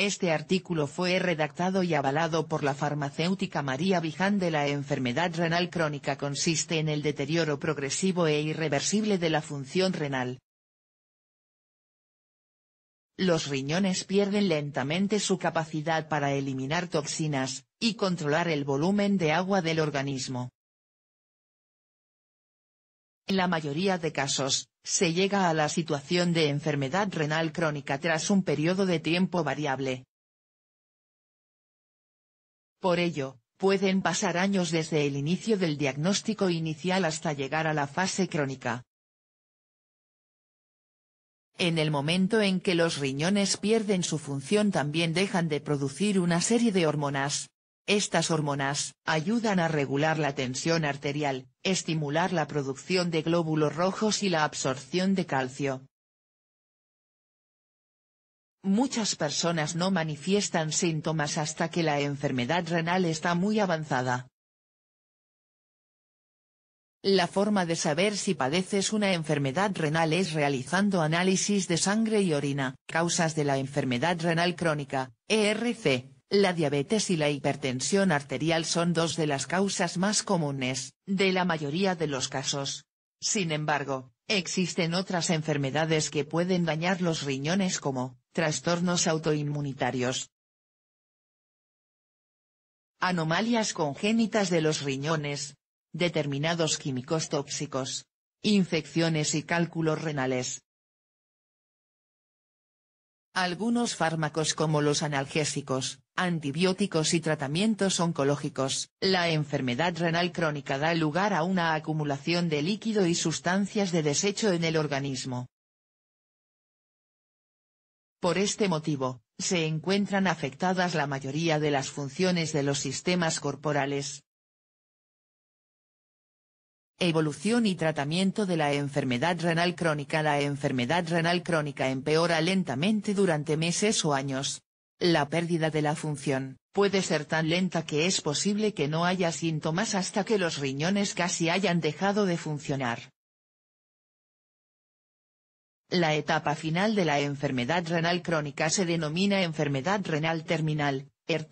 Este artículo fue redactado y avalado por la farmacéutica María Viján de La enfermedad renal crónica consiste en el deterioro progresivo e irreversible de la función renal. Los riñones pierden lentamente su capacidad para eliminar toxinas, y controlar el volumen de agua del organismo. En la mayoría de casos, se llega a la situación de enfermedad renal crónica tras un periodo de tiempo variable. Por ello, pueden pasar años desde el inicio del diagnóstico inicial hasta llegar a la fase crónica. En el momento en que los riñones pierden su función también dejan de producir una serie de hormonas, estas hormonas ayudan a regular la tensión arterial, estimular la producción de glóbulos rojos y la absorción de calcio. Muchas personas no manifiestan síntomas hasta que la enfermedad renal está muy avanzada. La forma de saber si padeces una enfermedad renal es realizando análisis de sangre y orina, causas de la enfermedad renal crónica, ERC, la diabetes y la hipertensión arterial son dos de las causas más comunes, de la mayoría de los casos. Sin embargo, existen otras enfermedades que pueden dañar los riñones como, trastornos autoinmunitarios. Anomalías congénitas de los riñones. Determinados químicos tóxicos. Infecciones y cálculos renales. Algunos fármacos como los analgésicos, antibióticos y tratamientos oncológicos. La enfermedad renal crónica da lugar a una acumulación de líquido y sustancias de desecho en el organismo. Por este motivo, se encuentran afectadas la mayoría de las funciones de los sistemas corporales, Evolución y tratamiento de la enfermedad renal crónica La enfermedad renal crónica empeora lentamente durante meses o años. La pérdida de la función, puede ser tan lenta que es posible que no haya síntomas hasta que los riñones casi hayan dejado de funcionar. La etapa final de la enfermedad renal crónica se denomina enfermedad renal terminal, ERT,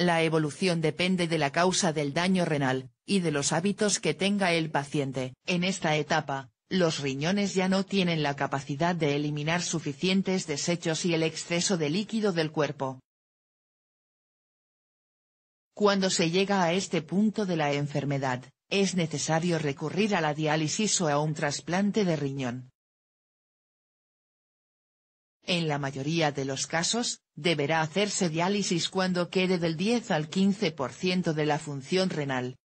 la evolución depende de la causa del daño renal, y de los hábitos que tenga el paciente. En esta etapa, los riñones ya no tienen la capacidad de eliminar suficientes desechos y el exceso de líquido del cuerpo. Cuando se llega a este punto de la enfermedad, es necesario recurrir a la diálisis o a un trasplante de riñón. En la mayoría de los casos, deberá hacerse diálisis cuando quede del 10 al 15% de la función renal.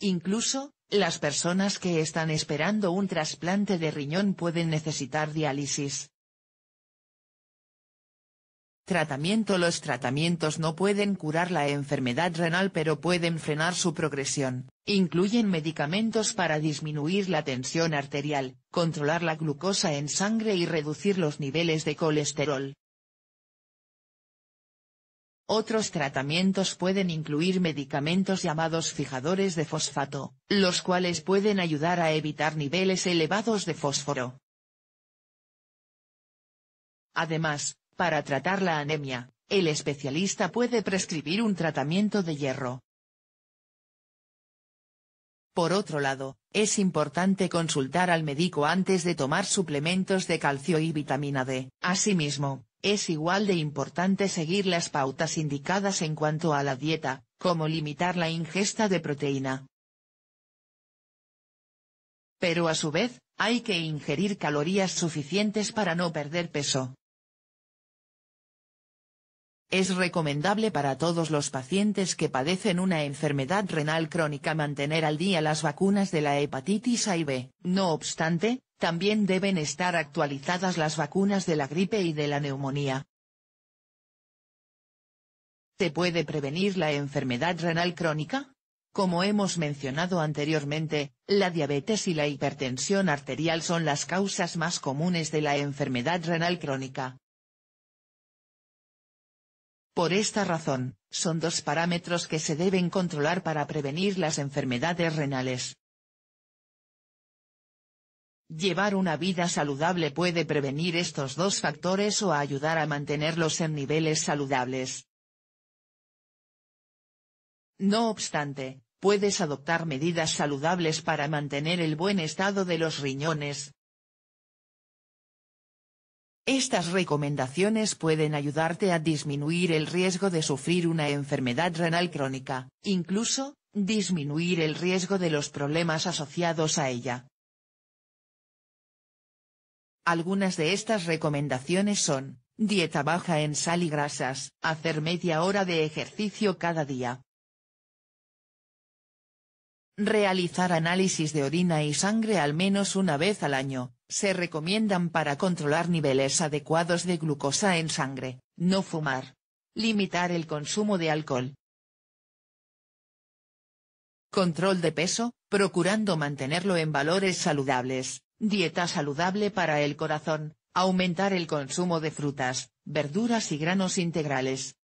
Incluso, las personas que están esperando un trasplante de riñón pueden necesitar diálisis. Tratamiento Los tratamientos no pueden curar la enfermedad renal pero pueden frenar su progresión, incluyen medicamentos para disminuir la tensión arterial, controlar la glucosa en sangre y reducir los niveles de colesterol. Otros tratamientos pueden incluir medicamentos llamados fijadores de fosfato, los cuales pueden ayudar a evitar niveles elevados de fósforo. Además, para tratar la anemia, el especialista puede prescribir un tratamiento de hierro. Por otro lado, es importante consultar al médico antes de tomar suplementos de calcio y vitamina D. Asimismo, es igual de importante seguir las pautas indicadas en cuanto a la dieta, como limitar la ingesta de proteína. Pero a su vez, hay que ingerir calorías suficientes para no perder peso. Es recomendable para todos los pacientes que padecen una enfermedad renal crónica mantener al día las vacunas de la hepatitis A y B. No obstante, también deben estar actualizadas las vacunas de la gripe y de la neumonía. ¿Se puede prevenir la enfermedad renal crónica? Como hemos mencionado anteriormente, la diabetes y la hipertensión arterial son las causas más comunes de la enfermedad renal crónica. Por esta razón, son dos parámetros que se deben controlar para prevenir las enfermedades renales. Llevar una vida saludable puede prevenir estos dos factores o ayudar a mantenerlos en niveles saludables. No obstante, puedes adoptar medidas saludables para mantener el buen estado de los riñones, estas recomendaciones pueden ayudarte a disminuir el riesgo de sufrir una enfermedad renal crónica, incluso, disminuir el riesgo de los problemas asociados a ella. Algunas de estas recomendaciones son, dieta baja en sal y grasas, hacer media hora de ejercicio cada día. Realizar análisis de orina y sangre al menos una vez al año, se recomiendan para controlar niveles adecuados de glucosa en sangre, no fumar. Limitar el consumo de alcohol. Control de peso, procurando mantenerlo en valores saludables, dieta saludable para el corazón, aumentar el consumo de frutas, verduras y granos integrales,